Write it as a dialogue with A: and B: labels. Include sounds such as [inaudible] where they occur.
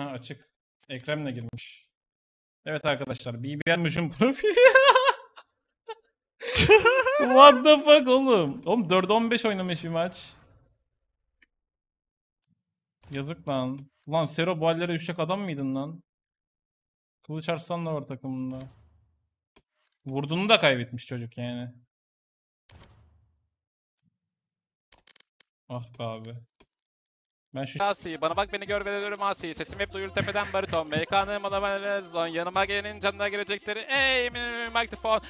A: Ha açık. Ekrem Ekrem'le girmiş. Evet
B: arkadaşlar BBL Müş'ün [laughs] profili. What the fuck
C: oğlum? Oğlum 4-15 oynamış bir maç. Yazık lan. Lan Sero bu hallere üçlek adam mıydın lan? Kılıç Arslan da var takımında. Vurduğunu da kaybetmiş çocuk yani.
D: Ah be abi.
E: Ben şu Asi, bana bak beni gör ve ölürüm Sesim hep duyulur tepeden bariton. MK'nın bana zon Yanıma gelenin canına girecekleri. Ey mikrofon.